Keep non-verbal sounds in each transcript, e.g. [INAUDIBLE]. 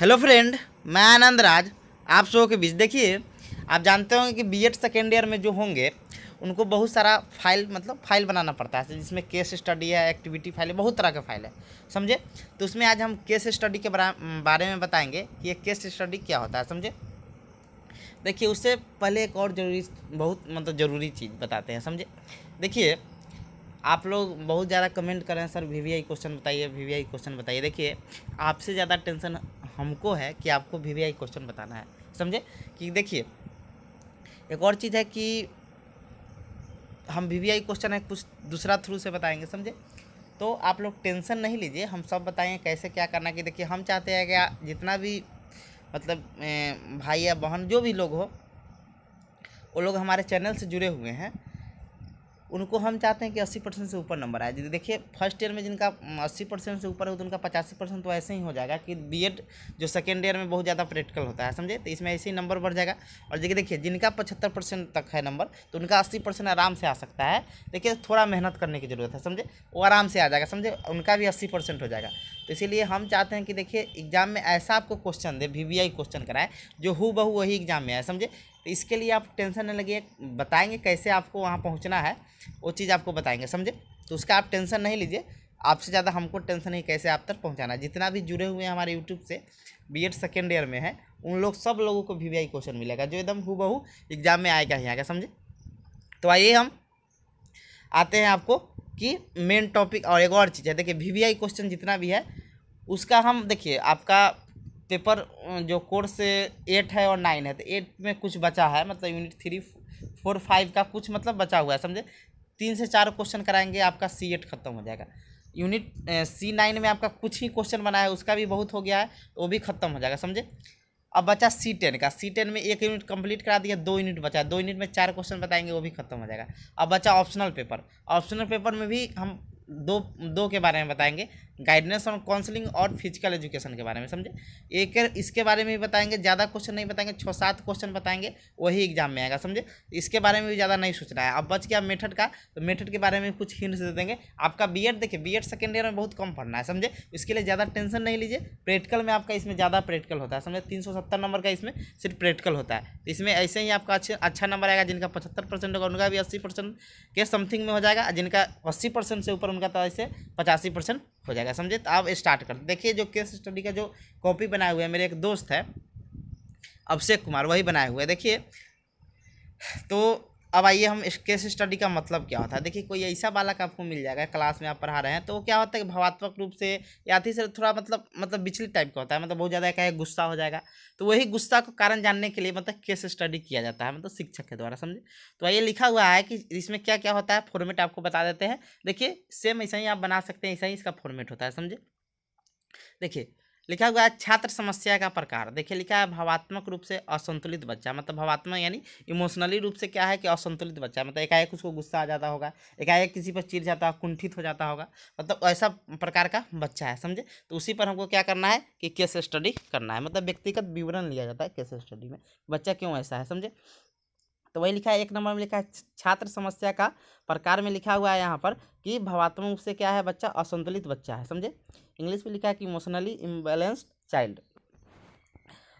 hello friend मैं आनंद राज आप सो के बीच देखिए आप जानते होंगे कि बीएड सेकेंड ईयर में जो होंगे उनको बहुत सारा फाइल मतलब फाइल बनाना पड़ता है जिसमें केस स्टडी है एक्टिविटी फाइल है बहुत तरह के फाइल है समझे तो उसमें आज हम केस स्टडी के बारे में बताएंगे कि ये केस स्टडी क्या होता है समझे देखिए उससे पहले एक और ज़रूरी बहुत मतलब ज़रूरी चीज़ बताते हैं समझे देखिए आप लोग बहुत ज़्यादा कमेंट कर रहे हैं सर वी क्वेश्चन बताइए वी वी आई क्वेश्चन बताइए देखिए आपसे ज़्यादा टेंशन हमको है कि आपको वी वी आई क्वेश्चन बताना है समझे कि देखिए एक और चीज़ है कि हम वी वी आई क्वेश्चन है कुछ दूसरा थ्रू से बताएंगे समझे तो आप लोग टेंशन नहीं लीजिए हम सब बताएंगे कैसे क्या करना कि देखिए हम चाहते हैं कि जितना भी मतलब भाई या बहन जो भी लोग हो वो लोग हमारे चैनल से जुड़े हुए हैं उनको हम चाहते हैं कि अस्सी परसेंट से ऊपर नंबर आए देखिए फर्स्ट ईयर में जिनका अस्सी परसेंट से ऊपर है तो उनका पचासी परसेंट तो ऐसे ही हो जाएगा कि बी जो सेकेंड ईयर में बहुत ज़्यादा प्रैक्टिकल होता है समझे तो इसमें ऐसे ही नंबर बढ़ जाएगा और देखिए देखिए जिनका पचहत्तर परसेंट तक है नंबर तो उनका अस्सी परसेंट आराम से आ सकता है देखिए थोड़ा मेहनत करने की ज़रूरत है समझे वो आराम से आ जाएगा समझे उनका भी अस्सी परसेंट हो जाएगा तो इसीलिए हम चाहते हैं कि देखिए एग्जाम में ऐसा आपको क्वेश्चन दे वी क्वेश्चन कराए जो हु बहू वही एग्जाम में आए समझे तो इसके लिए आप टेंशन नहीं लगिए बताएंगे कैसे आपको वहाँ पहुँचना है वो चीज़ आपको बताएंगे समझे तो उसका आप टेंशन नहीं लीजिए आपसे ज़्यादा हमको टेंशन है कैसे आप तक पहुँचाना जितना भी जुड़े हुए हैं हमारे यूट्यूब से बी एड सेकेंड ईयर में है उन लोग सब लोगों को वी क्वेश्चन मिलेगा जो एकदम हु एग्ज़ाम में आएगा ही आएगा समझे तो आइए हम आते हैं आपको कि मेन टॉपिक और एक और चीज़ है देखिए वी क्वेश्चन जितना भी है उसका हम देखिए आपका पेपर जो कोर्स एट है और नाइन है तो एट में कुछ बचा है मतलब यूनिट थ्री फोर फाइव का कुछ मतलब बचा हुआ है समझे तीन से चार क्वेश्चन कराएंगे आपका सी एट खत्म हो जाएगा यूनिट सी नाइन में आपका कुछ ही क्वेश्चन बना है उसका भी बहुत हो गया है वो भी खत्म हो जाएगा समझे अब बचा सी टेन का सी टेन में एक यूनिट कंप्लीट करा दिया दो यूनिट बचा दो यूनिट में चार क्वेश्चन बताएंगे वो भी खत्म हो जाएगा अब बचा ऑप्शनल पेपर ऑप्शनल पेपर में भी हम दो दो के बारे में बताएंगे गाइडेंस ऑन काउंसलिंग और फिजिकल एजुकेशन के बारे में समझे एक इसके बारे में भी बताएंगे ज़्यादा क्वेश्चन नहीं बताएंगे छः सात क्वेश्चन बताएंगे वही एग्जाम में आएगा समझे इसके बारे में भी ज़्यादा नहीं सोचना है अब बच गया मेथड का तो मेथड के बारे में कुछ हिंट्स दे देंगे आपका बी एड देखिए बी एड सेकेंड ईयर में बहुत कम पढ़ना है समझे इसके लिए ज़्यादा टेंशन नहीं लीजिए प्रैक्टिकल में आपका इसमें ज़्यादा प्रैक्टिकल होता है समझे तीन नंबर का इसमें सिर्फ प्रैक्टिकल होता है तो इसमें ऐसे ही आपका अच्छे अच्छा नंबर आएगा जिनका पचहत्तर परसेंट होगा उनका भी अस्सी परसेंट के समथिंग में हो जाएगा जिनका अस्सी परसेंट से ऊपर उनका तो ऐसे पचासी परसेंट हो जाएगा समझे तो आप स्टार्ट करते देखिए जो केस स्टडी का जो कॉपी बनाए हुए है मेरे एक दोस्त है अभिषेक कुमार वही बनाए हुए देखिए तो अब आइए हम केस स्टडी का मतलब क्या होता है देखिए कोई ऐसा बालक आपको मिल जाएगा क्लास में आप पढ़ा रहे हैं तो वो क्या होता है कि भावात्मक रूप से या फिर से थोड़ा मतलब मतलब विचलित टाइप का होता है मतलब बहुत ज़्यादा क्या गुस्सा हो जाएगा तो वही गुस्सा को कारण जानने के लिए मतलब केस स्टडी किया जाता है मतलब शिक्षक के द्वारा समझे तो ये लिखा हुआ है कि इसमें क्या क्या होता है फॉर्मेट आपको बता देते हैं देखिए सेम ऐसा ही आप बना सकते हैं ऐसा ही इसका फॉर्मेट होता है समझे देखिए लिखा हुआ है छात्र समस्या का प्रकार देखिए लिखा है भावात्मक रूप से असंतुलित बच्चा मतलब भावात्मक यानी इमोशनली रूप से क्या है कि असंतुलित बच्चा मतलब एकाएक उसको गुस्सा आ जाता होगा एकाएक किसी पर चिर जाता होगा कुंठित हो जाता होगा मतलब ऐसा प्रकार का बच्चा है समझे तो उसी पर हमको क्या करना है कि केस स्टडी करना है मतलब व्यक्तिगत विवरण लिया जाता है केस स्टडी में बच्चा क्यों ऐसा है समझे तो वही लिखा है एक नंबर में लिखा है छात्र समस्या का प्रकार में लिखा हुआ है यहाँ पर कि भावात्मक से क्या है बच्चा असंतुलित बच्चा है समझे इंग्लिश में लिखा है कि इमोशनली इम्बेलेंस्ड चाइल्ड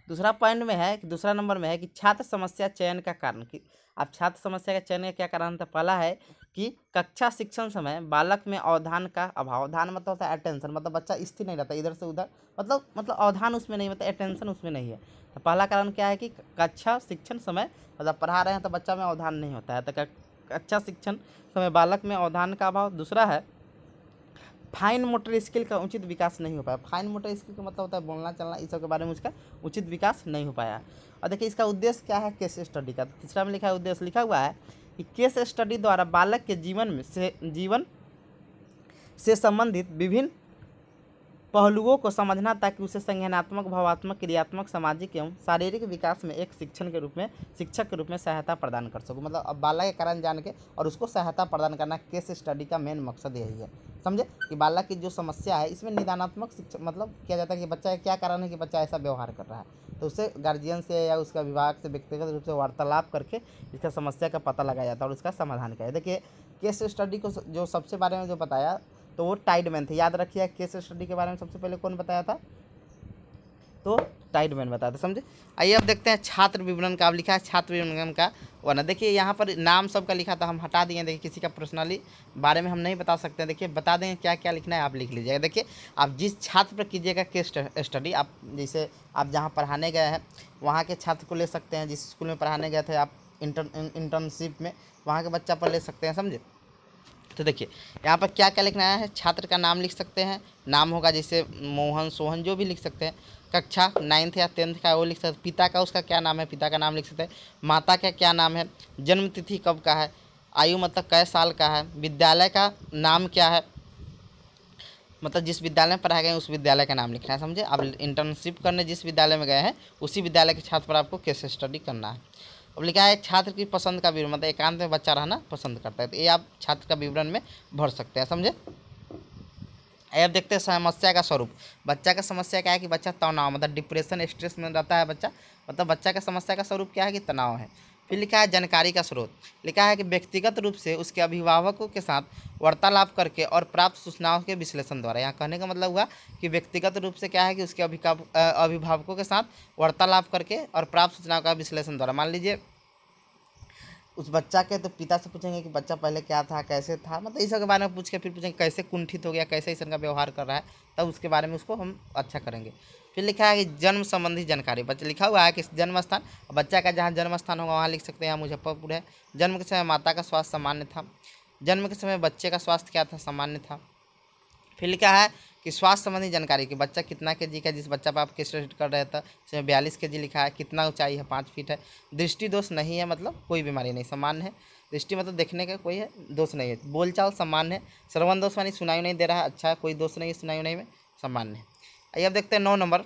दूसरा पॉइंट में है कि दूसरा नंबर में है कि छात्र समस्या चयन का कारण कि आप छात्र समस्या का चयन का क्या कारण था पहला है कि कक्षा शिक्षण समय बालक में अवधान का अभाव अवधान मतलब होता है अटेंशन मतलब बच्चा स्थिर नहीं रहता इधर से उधर मतलब मतलब अवधान उसमें नहीं मतलब अटेंशन उसमें नहीं है तो पहला कारण क्या है कि कक्षा शिक्षण समय मतलब पढ़ा रहे हैं तो बच्चा में अवधान नहीं होता है तो कक्षा शिक्षण समय बालक में अवधान का अभाव दूसरा है फाइन मोटर स्किल का उचित विकास नहीं हो पाया फाइन मोटर स्किल का मतलब होता है बोलना चलना इस सब के बारे में उसका उचित विकास नहीं हो पाया और देखिए इसका उद्देश्य क्या है केस स्टडी का तो तीसरा में लिखा है उद्देश्य लिखा हुआ है केस स्टडी द्वारा बालक के जीवन में से जीवन से संबंधित विभिन्न पहलुओं को समझना ताकि उसे संज्ञानात्मक भावात्मक क्रियात्मक सामाजिक एवं शारीरिक विकास में एक शिक्षण के रूप में शिक्षक के रूप में सहायता प्रदान कर सकूँ मतलब अब बाला के कारण जान के और उसको सहायता प्रदान करना केस स्टडी का मेन मकसद यही है समझे कि बाला की जो समस्या है इसमें निदानात्मक शिक्षा मतलब किया जाता है कि बच्चा क्या कारण है कि बच्चा ऐसा व्यवहार कर रहा है तो उसे गार्जियन से या उसका विभाग से व्यक्तिगत रूप से वार्तालाप करके इसका समस्या का पता लगाया जाता है और उसका समाधान किया देखिए केस स्टडी को जो सबसे बारे में जो बताया तो वो टाइडमैन थे याद रखिए केस स्टडी के बारे में सबसे पहले कौन बताया था तो टाइडमैन बताया था समझे आइए अब देखते हैं छात्र विवरण का अब लिखा है छात्र विवरण का वरना देखिए यहाँ पर नाम सबका लिखा था हम हटा दिए देखिए किसी का पर्सनली बारे में हम नहीं बता सकते हैं देखिए बता देंगे क्या क्या लिखना है आप लिख लीजिएगा देखिए आप जिस छात्र पर कीजिएगा केस स्टडी आप जैसे आप जहाँ पढ़ाने गए हैं वहाँ के छात्र को ले सकते हैं जिस स्कूल में पढ़ाने गए थे आप इंटर इंटर्नशिप में वहाँ के बच्चा पर ले सकते हैं समझे तो देखिए यहाँ पर क्या क्या लिखना है छात्र का नाम लिख सकते हैं नाम होगा जैसे मोहन सोहन जो भी लिख सकते हैं कक्षा नाइन्थ या टेंथ का वो लिख सकते पिता का उसका क्या नाम है पिता का नाम लिख सकते हैं माता का क्या नाम है जन्म तिथि कब का है आयु मतलब कै साल का है विद्यालय का नाम क्या है मतलब जिस विद्यालय में पढ़ाए गए उस विद्यालय का नाम लिखना है समझे आप इंटर्नशिप करने जिस विद्यालय में गए हैं उसी विद्यालय के छात्र पर आपको केस स्टडी करना है अब लिखा है छात्र की पसंद का विवरण मतलब एकांत में बच्चा रहना पसंद करता है तो ये आप छात्र का विवरण में भर सकते हैं समझे अब देखते हैं समस्या का स्वरूप बच्चा का समस्या क्या है कि बच्चा तनाव मतलब डिप्रेशन स्ट्रेस में रहता है बच्चा मतलब बच्चा का समस्या का स्वरूप क्या है कि तनाव है फिर लिखा है जानकारी का स्रोत लिखा है कि व्यक्तिगत रूप से उसके अभिभावकों के साथ वार्तालाप करके और प्राप्त सूचनाओं के विश्लेषण द्वारा यहाँ कहने का मतलब हुआ कि व्यक्तिगत रूप से क्या है कि उसके अभिभावकों के साथ वार्तालाप करके और प्राप्त सूचनाओं का विश्लेषण द्वारा मान लीजिए उस बच्चा के तो पिता से पूछेंगे कि बच्चा पहले क्या था कैसे था मतलब इस के बारे में पूछ के फिर पूछेंगे कैसे कुंठित हो गया कैसे इस व्यवहार कर रहा है तब उसके बारे में उसको हम अच्छा करेंगे फिर लिखा है कि जन्म संबंधी जानकारी बच्चा लिखा हुआ है कि जन्म स्थान बच्चा का जहाँ जन्म स्थान होगा वहाँ लिख सकते हैं मुजफ्फरपुर है जन्म के समय माता का स्वास्थ्य सामान्य था जन्म के समय बच्चे का स्वास्थ्य क्या था सामान्य था फिर लिखा है कि स्वास्थ्य संबंधी जानकारी कि बच्चा कितना के जी का जिस बच्चा पर आप किस रेट कर रहे थे इसमें बयालीस के जी लिखा है कितना ऊँचाई है पाँच फीट है दृष्टि दोष नहीं है मतलब कोई बीमारी नहीं सामान्य है दृष्टि मतलब देखने का कोई है दोष नहीं है बोलचाल सामान्य है श्रवण दोष वाणी सुनाई नहीं दे रहा है अच्छा है कोई दोष नहीं है सुनाई नहीं में सामान्य है आइए अब देखते हैं नौ नंबर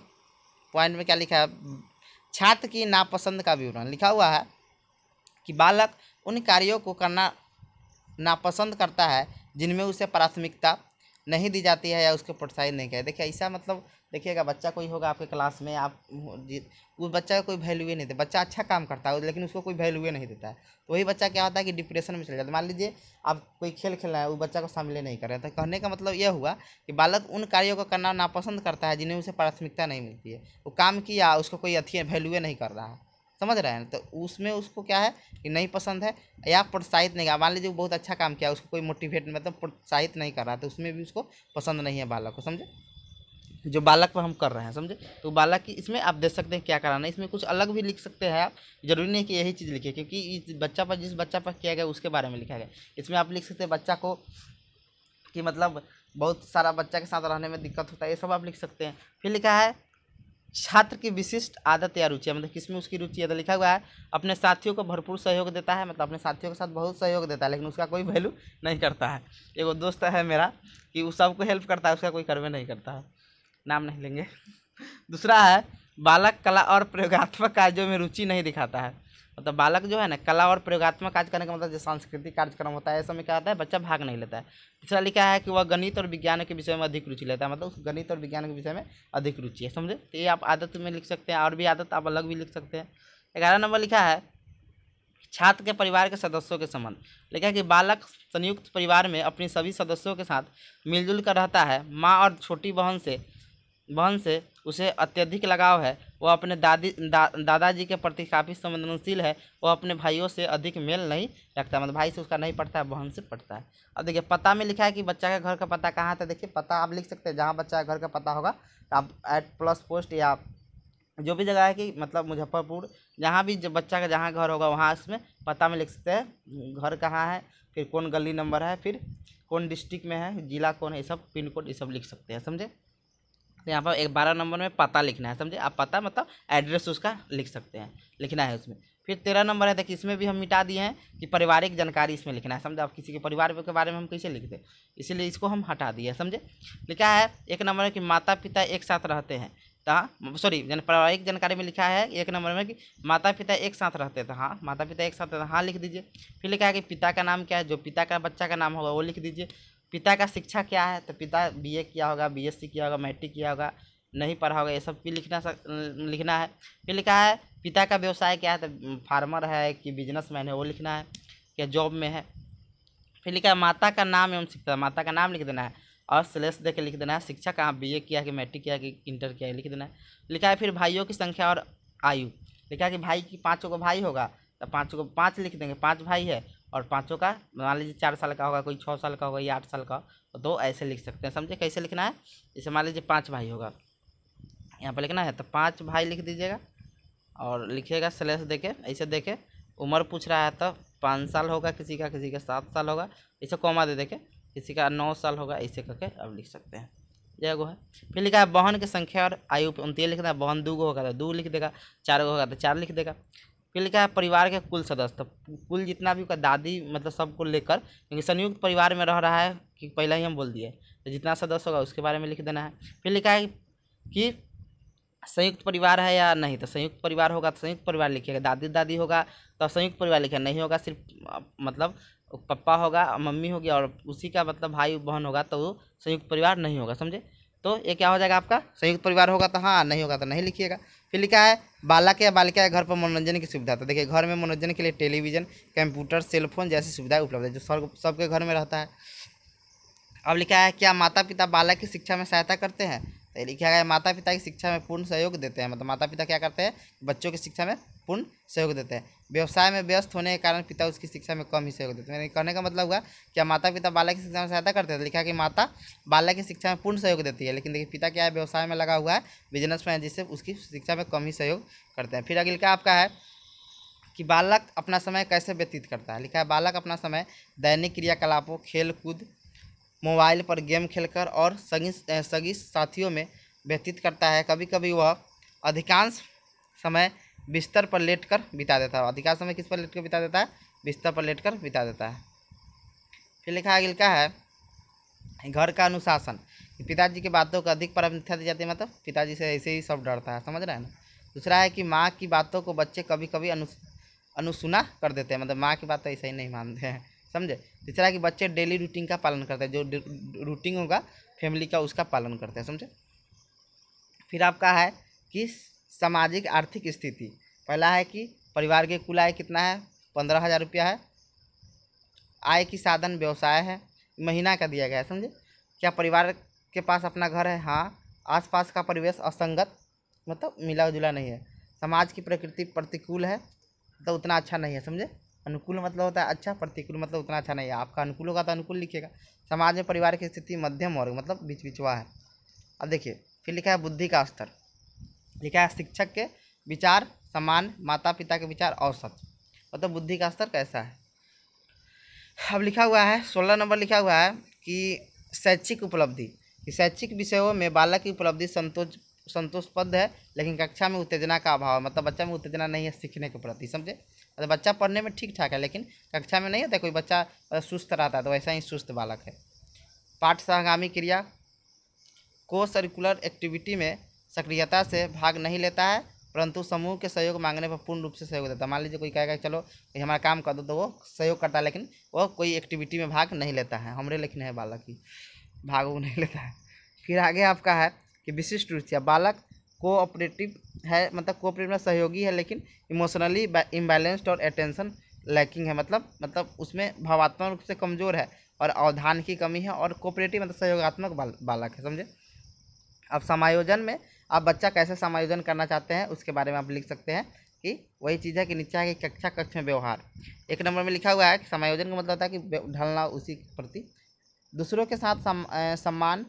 पॉइंट में क्या लिखा है छात्र की नापसंद का विवरण लिखा हुआ है कि बालक उन कार्यों को करना नापसंद करता है जिनमें उसे प्राथमिकता नहीं दी जाती है या उसको प्रोत्साहित नहीं किया देखिए ऐसा मतलब देखिएगा बच्चा कोई होगा आपके क्लास में आप उस बच्चा का कोई वैल्यू नहीं देता बच्चा अच्छा काम करता है लेकिन उसको कोई वैल्यू नहीं देता है तो वही बच्चा क्या होता है कि डिप्रेशन में चले जाता है मान लीजिए आप कोई खेल खेल रहे हैं वो बच्चा को शामिल नहीं कर रहे तो कहने का मतलब यह हुआ कि बालक उन कार्यों को करना नापसंद करता है जिन्हें उसे प्राथमिकता नहीं मिलती है वो काम किया उसको कोई अथी वैल्यू नहीं कर रहा है समझ रहे हैं तो उसमें उसको क्या है कि नहीं पसंद है या प्रोत्साहित नहीं मान लीजिए बहुत अच्छा काम किया उसको कोई मोटिवेट मतलब प्रोत्साहित नहीं कर रहा तो उसमें भी उसको पसंद नहीं है बालक को समझे जो बालक पर हम कर रहे हैं समझे तो बालक की इसमें आप देख सकते हैं क्या कराना है इसमें कुछ अलग भी लिख सकते हैं आप जरूरी नहीं कि यही चीज़ लिखे क्योंकि इस बच्चा पर जिस बच्चा पर किया गया उसके बारे में लिखा गया इसमें आप लिख सकते हैं बच्चा को कि मतलब बहुत सारा बच्चा के साथ रहने में दिक्कत होता है ये सब आप लिख सकते हैं फिर लिखा है छात्र की विशिष्ट आदत या रुचि मतलब किसमें उसकी रुचि है तो लिखा हुआ है अपने साथियों को भरपूर सहयोग देता है मतलब अपने साथियों के साथ बहुत सहयोग देता है लेकिन उसका कोई वैल्यू नहीं करता है एगो दोस्त है मेरा कि वो सबको हेल्प करता है उसका कोई कर्वे नहीं करता है नाम नहीं लेंगे [LAUGHS] दूसरा है बालक कला और प्रयोगात्मक कार्यों में रुचि नहीं दिखाता है मतलब बालक जो है ना कला और प्रयोगात्मक कार्य करने का मतलब जैसे सांस्कृतिक कार्यक्रम होता है ऐसे में क्या होता है बच्चा भाग नहीं लेता है तीसरा लिखा है कि वह गणित और विज्ञान के विषय में अधिक रुचि लेता है मतलब उस गणित और विज्ञान के विषय में अधिक रुचि है समझे तो ये आप आदत में लिख सकते हैं और भी आदत आप अलग भी लिख सकते हैं ग्यारह नंबर लिखा है छात्र के परिवार के सदस्यों के संबंध लिखा है कि बालक संयुक्त परिवार में अपने सभी सदस्यों के साथ मिलजुल कर रहता है माँ और छोटी बहन से बहन से उसे अत्यधिक लगाव है वह अपने दादी दा, दादाजी के प्रति काफ़ी संवेदनशील है वह अपने भाइयों से अधिक मेल नहीं रखता मतलब भाई से उसका नहीं पड़ता है बहन से पड़ता है अब देखिए पता में लिखा है कि बच्चा का घर का पता कहाँ था देखिए पता आप लिख सकते हैं जहाँ बच्चा का घर का पता होगा तो आप एट प्लस पोस्ट या जो भी जगह है कि मतलब मुजफ्फरपुर जहाँ भी जब बच्चा का जहाँ घर होगा वहाँ इसमें पता में लिख सकते हैं घर कहाँ है फिर कौन गली नंबर है फिर कौन डिस्ट्रिक्ट में है ज़िला कौन है ये सब पिन कोड ये सब लिख सकते हैं समझे तो यहाँ पर एक बारह नंबर में पता लिखना है समझे आप पता मतलब एड्रेस उसका लिख सकते हैं लिखना है उसमें फिर तेरह नंबर है देखिए इसमें भी हम मिटा दिए हैं कि पारिवारिक जानकारी इसमें लिखना है समझे आप किसी के परिवार के बारे में हम कैसे लिख दें इसीलिए इसको हम हटा दिए समझे लिखा है एक नंबर में कि माता पिता एक साथ रहते हैं तो हाँ सॉरी जन पारिवारिक जानकारी में लिखा है एक नंबर में कि माता पिता एक साथ रहते थे हाँ माता पिता एक साथ रहते हाँ लिख दीजिए फिर लिखा है कि पिता का नाम क्या है जो पिता का बच्चा का नाम होगा वो लिख दीजिए पिता का शिक्षा क्या है तो पिता बीए किया होगा बीएससी किया होगा मैट्रिक e किया होगा नहीं पढ़ा होगा ये सब भी लिखना सक, लिखना है फिर लिखा है पिता का व्यवसाय क्या है तो फार्मर है कि बिजनेसमैन है वो लिखना है क्या जॉब में है फिर लिखा है माता का नाम एवं शिक्षा माता का नाम लिख देना है और स्लेस देकर के लिख देना है शिक्षा कहाँ बी ए किया कि मैट्रिक e किया कि इंटर किया लिख देना है लिखा है फिर भाइयों की संख्या और आयु लिखा है कि भाई की पाँचों को भाई होगा तो पाँचों को पाँच लिख देंगे पाँच भाई है और पाँचों का मान लीजिए चार साल का होगा कोई छः साल का होगा या आठ साल का तो दो ऐसे लिख सकते हैं समझे कैसे लिखना है जैसे मान लीजिए पाँच भाई होगा यहाँ पर लिखना है तो पाँच भाई लिख दीजिएगा और लिखिएगा स्लेस दे के ऐसे दे के उम्र पूछ रहा है तो पाँच साल होगा किसी का किसी का सात साल होगा ऐसे कॉमा दे दे के किसी का नौ साल होगा ऐसे करके अब लिख सकते हैं यह गो है फिर लिखा है बहन की संख्या और आयु पे लिखना है बहन दो गो होगा तो दो लिख देगा चार गो होगा तो चार लिख देगा फिर लिखा है परिवार के कुल सदस्य तो कुल जितना भी उसका दादी मतलब सबको लेकर क्योंकि संयुक्त परिवार में रह रहा है कि पहले ही हम बोल दिए तो जितना सदस्य होगा उसके बारे में लिख देना है फिर लिखा है कि संयुक्त परिवार है या नहीं तो संयुक्त परिवार होगा तो संयुक्त परिवार लिखिएगा दादी दादी होगा तो संयुक्त परिवार लिखिएगा नहीं होगा सिर्फ मतलब पप्पा होगा मम्मी होगी और उसी का मतलब भाई बहन होगा तो वो संयुक्त परिवार नहीं होगा समझे तो ये क्या हो जाएगा आपका संयुक्त परिवार होगा तो हाँ नहीं होगा तो नहीं लिखिएगा फिर लिखा है बालक या बालिका के घर पर मनोरंजन की सुविधा तो देखिए घर में मनोरंजन के लिए टेलीविजन कंप्यूटर सेलफोन जैसी सुविधाएं उपलब्ध है जो सब सबके घर में रहता है अब लिखा है क्या माता पिता बालक की शिक्षा में सहायता करते हैं तो लिखा गया है माता पिता की शिक्षा में पूर्ण सहयोग देते हैं मतलब माता पिता क्या करते हैं बच्चों की शिक्षा में पूर्ण सहयोग देते हैं व्यवसाय में व्यस्त होने के कारण पिता उसकी शिक्षा में कम ही सहयोग देते हैं कहने का मतलब हुआ क्या माता पिता बालक की शिक्षा में सहायता करते हैं तो लिखा कि माता बालक की शिक्षा में पूर्ण सहयोग देती है लेकिन देखिए पिता क्या है व्यवसाय में लगा हुआ है बिजनेस में जिससे उसकी शिक्षा में कम ही सहयोग करते हैं फिर अगले का आपका है कि बालक अपना समय कैसे व्यतीत करता है लिखा है बालक अपना समय दैनिक क्रियाकलापों खेल कूद मोबाइल पर गेम खेलकर और सगी सगी साथियों में व्यतीत करता है कभी कभी वह अधिकांश समय बिस्तर पर लेटकर बिता देता है अधिकांश समय किस पर लेटकर बिता देता है बिस्तर पर लेटकर बिता देता है फिर लिखा आगे लिखा है घर का अनुशासन पिताजी की बातों को अधिक प्राथमिकता दी जाती है मतलब पिताजी से ऐसे ही सब डरता है समझ रहे हैं ना दूसरा है कि माँ की बातों को बच्चे कभी कभी अनु अनुसुना कर देते हैं मतलब माँ की बात तो ऐसा ही नहीं मानते हैं समझे तीसरा कि बच्चे डेली रूटीन का पालन करते हैं जो रूटीन होगा फैमिली का उसका पालन करते हैं समझे फिर आपका है कि सामाजिक आर्थिक स्थिति पहला है कि परिवार की कुल आय कितना है पंद्रह हज़ार रुपया है आय की साधन व्यवसाय है महीना का दिया गया है समझे क्या परिवार के पास अपना घर है हाँ आसपास का परिवेश असंगत मतलब मिला जुला नहीं है समाज की प्रकृति प्रतिकूल है मतलब उतना अच्छा नहीं है समझे अनुकूल मतलब होता है अच्छा प्रतिकूल मतलब उतना अच्छा नहीं है आपका अनुकूल होगा तो अनुकूल लिखेगा समाज में परिवार की स्थिति मध्यम वर्ग मतलब बीच बिचवा है अब देखिए फिर लिखा है बुद्धि का स्तर लिखा है शिक्षक के विचार समान माता पिता के विचार औसत मतलब बुद्धि का स्तर कैसा है अब लिखा हुआ है सोलह नंबर लिखा हुआ है कि शैक्षिक उपलब्धि शैक्षिक विषयों में बालक की उपलब्धि संतोष संतोषपद है लेकिन कक्षा में उत्तेजना का अभाव है मतलब बच्चा में उत्तेजना नहीं है सीखने के प्रति समझे मतलब बच्चा पढ़ने में ठीक ठाक है लेकिन कक्षा में नहीं होता कोई बच्चा मतलब सुस्त रहता है तो वैसा ही सुस्त बालक है पाठ सहगामी क्रिया को सर्कुलर एक्टिविटी में सक्रियता से भाग नहीं लेता है परंतु समूह के सहयोग मांगने पर पूर्ण रूप से सहयोग देता है मान लीजिए कोई कहेगा चलो ये हमारा काम कर दो तो वो सहयोग करता है लेकिन वो कोई एक्टिविटी में भाग नहीं लेता है हमरे लेकिन है बालक ही भाग वो नहीं लेता है फिर आगे आपका है कि विशिष्ट रुचियाँ बालक कोऑपरेटिव है मतलब कोऑपरेटिव में सहयोगी है लेकिन इमोशनली इम्बैलेंस्ड और अटेंशन लैकिंग है मतलब मतलब उसमें भावात्मक रूप से कमज़ोर है और अवधान की कमी है और कोऑपरेटिव मतलब सहयोगात्मक बालक है समझे अब समायोजन में आप बच्चा कैसे समायोजन करना चाहते हैं उसके बारे में आप लिख सकते हैं कि वही चीज़ है कि नीचे है कि कक्षा कक्ष में व्यवहार एक नंबर में लिखा हुआ है कि समायोजन का मतलब होता है कि ढलना उसी के प्रति दूसरों के साथ सम, सम्मान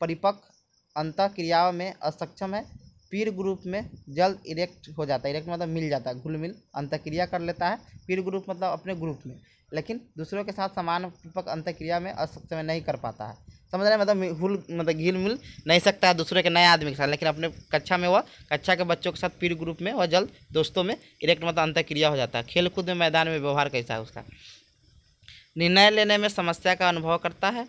परिपक्व अंत क्रियाओं में असक्षम है पीर ग्रुप में जल्द इरेक्ट हो जाता है इरेक्ट मतलब मिल जाता है घुल मिल अंतक्रिया कर लेता है पीर ग्रुप मतलब अपने ग्रुप में लेकिन दूसरों के साथ समान पूर्वक अंतक्रिया में असक्षम नहीं कर पाता है समझ रहे मतलब हुल मतलब घिल मिल नहीं सकता है दूसरे के नए आदमी के साथ लेकिन अपने कक्षा में वह कक्षा के बच्चों के साथ पीर ग्रुप में वह जल्द दोस्तों में इरेक्ट मतलब अंतक्रिया हो जाता है खेलकूद में मैदान में व्यवहार कैसा है उसका निर्णय लेने में समस्या का अनुभव करता है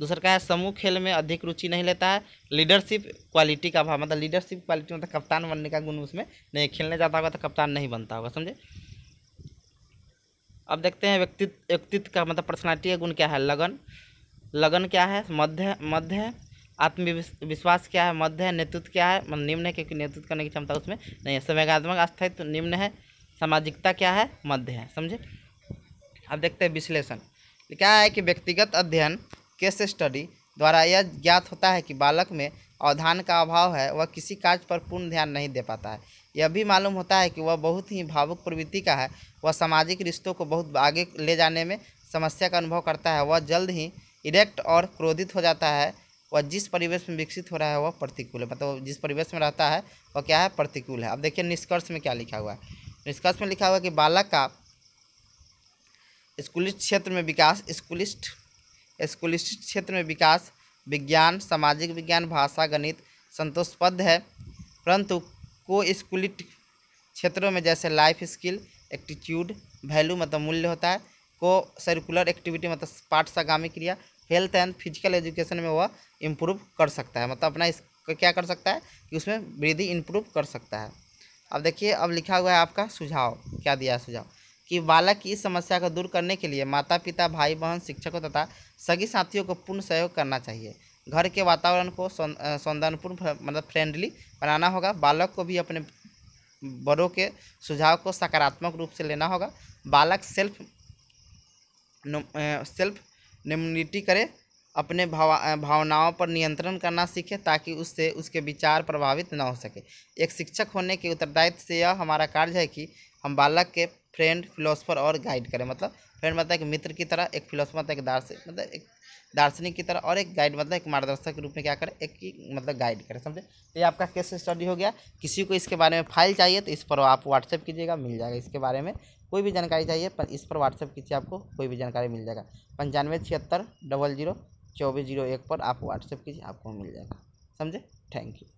दूसरा क्या है समूह खेल में अधिक रुचि नहीं लेता है लीडरशिप क्वालिटी का अभाव मतलब लीडरशिप क्वालिटी मतलब कप्तान बनने का गुण उसमें नहीं खेलने जाता होगा तो कप्तान नहीं बनता होगा समझे अब देखते हैं व्यक्तित्व व्यक्तित्व का मतलब पर्सनालिटी का गुण क्या है लगन लगन क्या है मध्य मध्य है आत्मविश्वास क्या है मध्य है नेतृत्व क्या है मतलब निम्न है क्योंकि नेतृत्व करने की क्षमता उसमें नहीं है संवेगात्मक अस्थायित्व तो निम्न है सामाजिकता क्या है मध्य है समझे अब देखते हैं विश्लेषण क्या है कि व्यक्तिगत अध्ययन केस स्टडी द्वारा यह ज्ञात होता है कि बालक में अवधान का अभाव है वह किसी कार्य पर पूर्ण ध्यान नहीं दे पाता है यह भी मालूम होता है कि वह बहुत ही भावुक प्रवृत्ति का है वह सामाजिक रिश्तों को बहुत आगे ले जाने में समस्या का अनुभव करता है वह जल्द ही इरेक्ट और क्रोधित हो जाता है वह जिस परिवेश में विकसित हो रहा है वह प्रतिकूल है मतलब जिस परिवेश में रहता है वह क्या है प्रतिकूल है अब देखिए निष्कर्ष में क्या लिखा हुआ है निष्कर्ष में लिखा हुआ है कि बालक का स्कूलिस्ट क्षेत्र में विकास स्कूलिस्ट स्कूलिस्ट क्षेत्र में विकास विज्ञान सामाजिक विज्ञान भाषा गणित संतोषपद है परंतु को स्कूलिट क्षेत्रों में जैसे लाइफ स्किल एक्टीट्यूड वैल्यू मतलब मूल्य होता है को सर्कुलर एक्टिविटी मतलब आगामी क्रिया हेल्थ एंड फिजिकल एजुकेशन में वह इम्प्रूव कर सकता है मतलब अपना इस क्या कर सकता है कि उसमें वृद्धि इम्प्रूव कर सकता है अब देखिए अब लिखा हुआ है आपका सुझाव क्या दिया है सुझाव कि बालक की इस समस्या को दूर करने के लिए माता पिता भाई बहन शिक्षकों तथा सगी साथियों को पूर्ण सहयोग करना चाहिए घर के वातावरण को सौंदर्यपूर्ण मतलब फ्रेंडली बनाना होगा बालक को भी अपने बड़ों के सुझाव को सकारात्मक रूप से लेना होगा बालक सेल्फ सेल्फ निम्निटी करे अपने भावा भावनाओं पर नियंत्रण करना सीखे ताकि उससे उसके विचार प्रभावित न हो सके एक शिक्षक होने के उत्तरदायित्व से यह हमारा कार्य है कि हम बालक के फ्रेंड फिलोसफर और गाइड करें मतलब फ्रेंड मतलब एक मित्र की तरह एक फिलोसफर मतलब एक दार्शनिक मतलब एक दार्शनिक की तरह और एक गाइड मतलब एक मार्गदर्शक के रूप में क्या करें एक की मतलब गाइड करें समझे तो ये आपका केस स्टडी हो गया किसी को इसके बारे में फाइल चाहिए तो इस पर आप व्हाट्सएप कीजिएगा मिल जाएगा इसके बारे में कोई भी जानकारी चाहिए पर इस पर व्हाट्सएप कीजिए आपको कोई भी जानकारी मिल जाएगा पंचानवे छिहत्तर डबल जीरो चौबीस जीरो एक पर आप व्हाट्सएप कीजिए आपको मिल जाएगा समझे थैंक यू